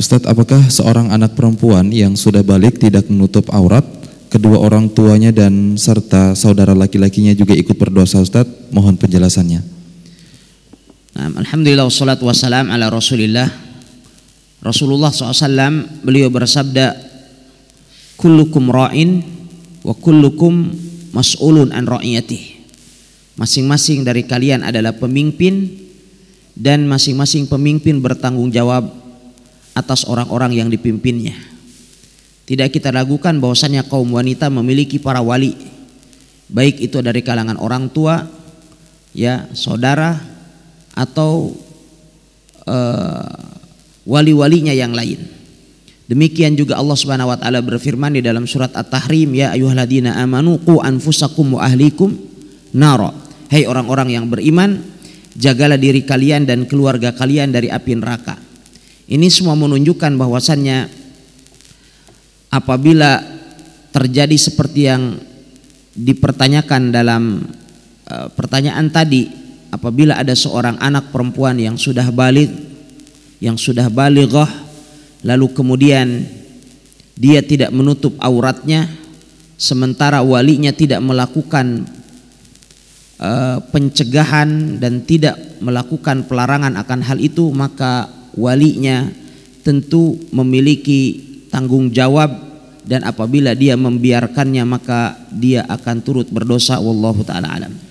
Ustadz, apakah seorang anak perempuan yang sudah balik tidak menutup aurat, kedua orang tuanya dan serta saudara laki-lakinya juga ikut berdosa Ustadz? Mohon penjelasannya. Alhamdulillah wassalatu wassalam ala rasulillah Rasulullah SAW beliau bersabda Kullukum ra'in wa kullukum mas'ulun an ra'iyatih Masing-masing dari kalian adalah pemimpin dan masing-masing pemimpin bertanggung jawab atas orang-orang yang dipimpinnya. Tidak kita ragukan bahwasanya kaum wanita memiliki para wali. Baik itu dari kalangan orang tua, ya, saudara atau uh, wali-walinya yang lain. Demikian juga Allah Subhanahu wa taala berfirman di dalam surat At-Tahrim, "Ya ayyuhalladzina amanu qu anfusakum wa ahlikum nara." Hai hey orang-orang yang beriman, jagalah diri kalian dan keluarga kalian dari api neraka. Ini semua menunjukkan bahwasannya apabila terjadi seperti yang dipertanyakan dalam e, pertanyaan tadi, apabila ada seorang anak perempuan yang sudah balik, yang sudah balighah, lalu kemudian dia tidak menutup auratnya, sementara walinya tidak melakukan e, pencegahan dan tidak melakukan pelarangan akan hal itu, maka walinya tentu memiliki tanggung jawab dan apabila dia membiarkannya maka dia akan turut berdosa wallahu taala alam